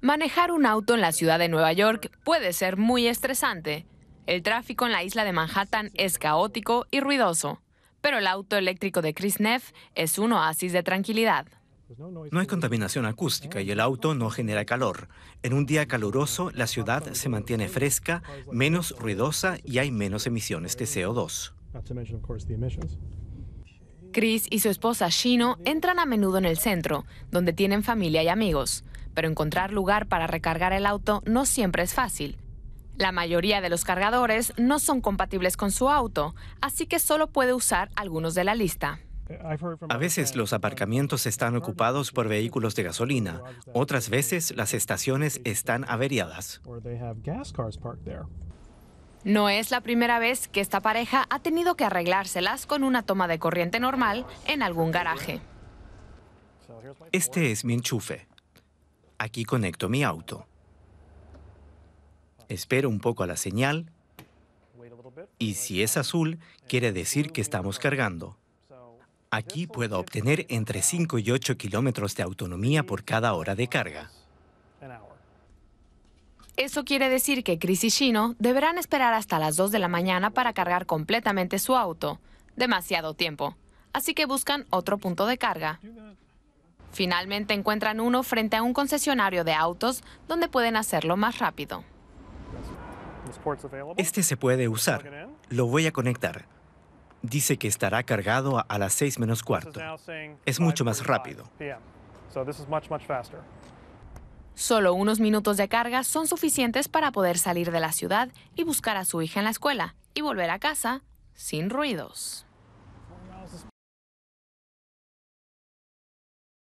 Manejar un auto en la ciudad de Nueva York puede ser muy estresante. El tráfico en la isla de Manhattan es caótico y ruidoso, pero el auto eléctrico de Chris Neff es un oasis de tranquilidad. No hay contaminación acústica y el auto no genera calor. En un día caluroso, la ciudad se mantiene fresca, menos ruidosa y hay menos emisiones de CO2. Chris y su esposa Shino entran a menudo en el centro, donde tienen familia y amigos pero encontrar lugar para recargar el auto no siempre es fácil. La mayoría de los cargadores no son compatibles con su auto, así que solo puede usar algunos de la lista. A veces los aparcamientos están ocupados por vehículos de gasolina, otras veces las estaciones están averiadas. No es la primera vez que esta pareja ha tenido que arreglárselas con una toma de corriente normal en algún garaje. Este es mi enchufe. Aquí conecto mi auto. Espero un poco a la señal. Y si es azul, quiere decir que estamos cargando. Aquí puedo obtener entre 5 y 8 kilómetros de autonomía por cada hora de carga. Eso quiere decir que Chris y Shino deberán esperar hasta las 2 de la mañana para cargar completamente su auto. Demasiado tiempo. Así que buscan otro punto de carga. Finalmente encuentran uno frente a un concesionario de autos donde pueden hacerlo más rápido. Este se puede usar. Lo voy a conectar. Dice que estará cargado a las 6 menos cuarto. Es mucho más rápido. Solo unos minutos de carga son suficientes para poder salir de la ciudad y buscar a su hija en la escuela y volver a casa sin ruidos.